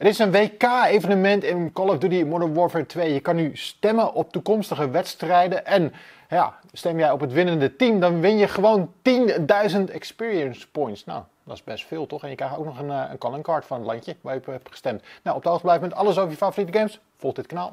Er is een WK-evenement in Call of Duty Modern Warfare 2. Je kan nu stemmen op toekomstige wedstrijden. En ja, stem jij op het winnende team, dan win je gewoon 10.000 experience points. Nou, dat is best veel toch? En je krijgt ook nog een, eh, een calling card van het landje waar je op hebt gestemd. Nou, op de hoogte blijven met alles over je favoriete games. Volg dit kanaal.